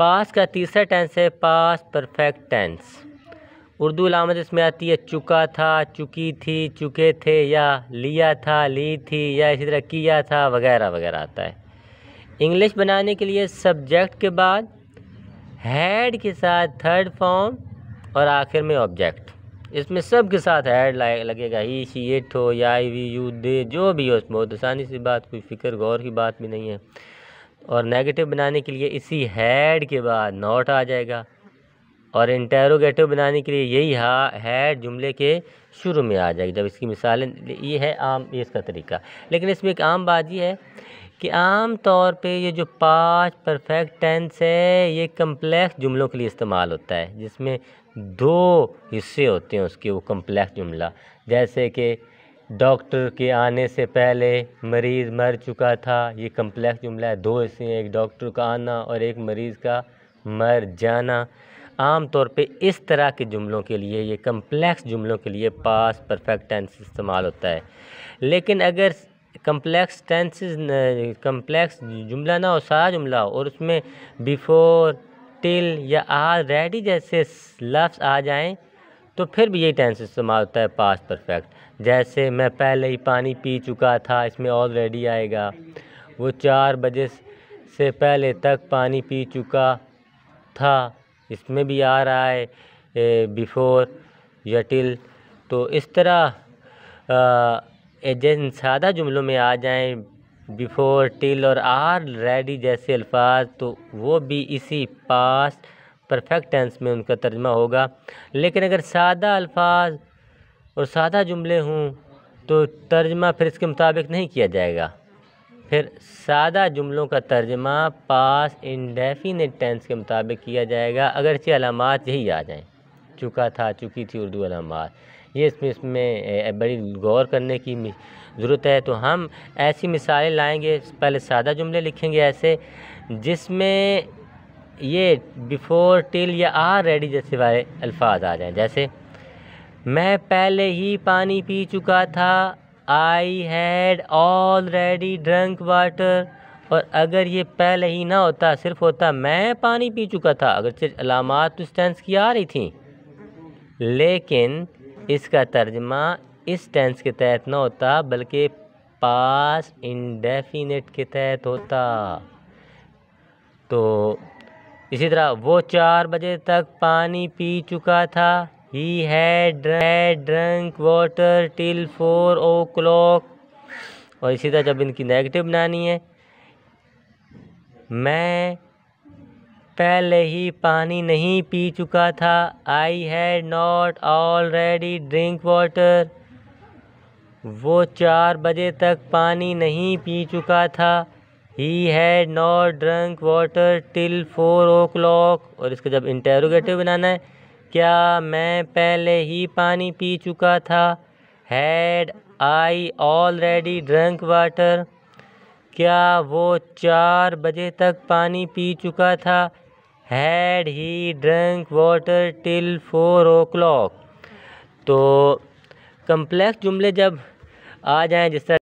पास का तीसरा टेंस है पास परफेक्ट टेंस उर्दू लामत इसमें आती है चुका था चुकी थी चुके थे या लिया था ली थी या इसी तरह किया था वगैरह वगैरह आता है इंग्लिश बनाने के लिए सब्जेक्ट के बाद हेड के साथ थर्ड फॉर्म और आखिर में ऑब्जेक्ट इसमें सब के साथ हेड लगेगा ही शी एट हो या आई वी यू दे जो भी हो उसमें बहुत आसानी सी बात कोई फ़िक्र गौर की बात भी नहीं है और नेगेटिव बनाने के लिए इसी हैड के बाद नॉट आ जाएगा और इंटेरोगेटिव बनाने के लिए यही हा हैड जुमले के शुरू में आ जाएगी जब इसकी मिसालें ये है आम ये इसका तरीका लेकिन इसमें एक आम बात यह है कि आम तौर पे ये जो पांच परफेक्ट टेंस है ये कम्प्लेक्स जुमलों के लिए इस्तेमाल होता है जिसमें दो हिस्से होते हैं उसके वो कम्प्लेक्स जुमला जैसे कि डॉक्टर के आने से पहले मरीज़ मर चुका था ये कम्प्लेक्स जुमला है दो हिस्से हैं एक डॉक्टर का आना और एक मरीज़ का मर जाना आम तौर पे इस तरह के जुमलों के लिए ये कम्प्लेक्स जुमलों के लिए पास परफेक्ट टेंस इस्तेमाल होता है लेकिन अगर कम्प्लेक्स टेंस कम्प्लेक्स जुमला ना हो सारा जुमला हो और उसमें बिफोर टिल या आर रेडी जैसे लफ्स आ जाएँ तो फिर भी यही टेंस इस्तेमाल होता है पास्ट परफेक्ट जैसे मैं पहले ही पानी पी चुका था इसमें ऑलरेडी आएगा वो चार बजे से पहले तक पानी पी चुका था इसमें भी आ रहा है बिफोर या टिल तो इस तरह एजेंट सादा जुमलों में आ जाएं बिफोर टिल और आर रेडी जैसे अल्फाज तो वो भी इसी पास्ट परफेक्ट टेंस में उनका तर्जमा होगा लेकिन अगर सादा अल्फाज और सादा जुमले हों तो तर्जमा फिर इसके मुताबिक नहीं किया जाएगा फिर सादा जुमलों का तर्जमा पास इंडेफिनेट टेंस के मुताबिक किया जाएगा अगर अगरचे अलामत यही आ जाएँ चुका था चुकी थी उर्दू अलामत ये इसमें इसमें बड़ी गौर करने की ज़रूरत है तो हम ऐसी मिसालें लाएंगे पहले सादा जुमले लिखेंगे ऐसे जिसमें ये बिफ़ोर टिल या आर रेडी जैसे वाले अल्फाज आ जाए जैसे मैं पहले ही पानी पी चुका था I had already drunk water और अगर ये पहले ही ना होता सिर्फ होता मैं पानी पी चुका था अगर सिर्फ अलामत तो टेंस की आ रही थी लेकिन इसका तर्जमा इस टेंस के तहत ना होता बल्कि पास इंडेफिनेट के तहत होता तो इसी तरह वो चार बजे तक पानी पी चुका था he had drunk water till four o'clock और इसी तरह जब इनकी नेगेटिव बनानी है मैं पहले ही पानी नहीं पी चुका था I had not already drink water वो चार बजे तक पानी नहीं पी चुका था he had not drunk water till four o'clock और इसका जब इंटेरोगेटिव बनाना है क्या मैं पहले ही पानी पी चुका था had I already drunk water क्या वो चार बजे तक पानी पी चुका था had he drunk water till four o'clock तो कम्प्लेक्स जुमले जब आ जाएँ जिस तरह